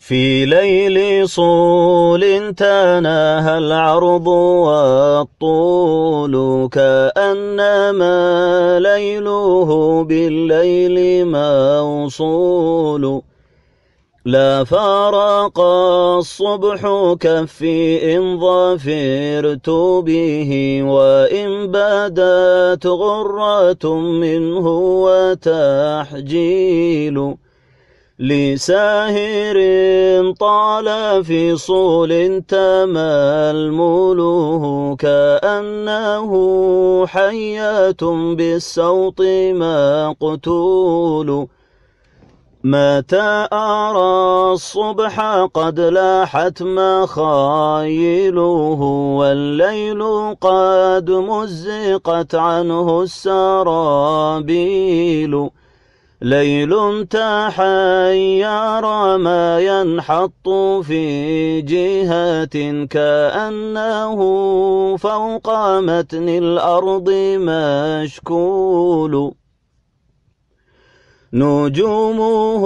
في ليل صول تناهى العرض والطول كأنما ليله بالليل موصول لا فارق الصبح كفي إن ظفرت به وإن بدت غرة منه وتحجيل لساهر طال في صول تما الملوه كأنه حية بالسوط مقتول متى أرى الصبح قد لاحت مخايله والليل قد مزقت عنه السرابيل ليل تحير ما ينحط في جهة كأنه فوق متن الأرض مشكول نجومه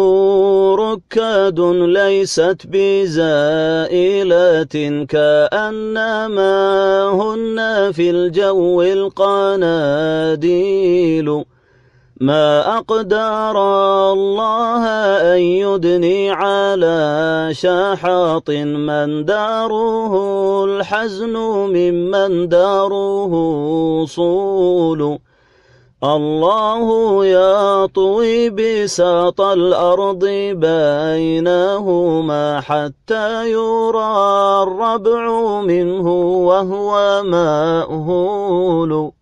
ركاد ليست بزائلة كأنما هن في الجو القناديل ما أقدر الله أن يدني على شحاط من داره الحزن ممن داره صول الله يطوي بساط الأرض بينهما حتى يرى الربع منه وهو مأهول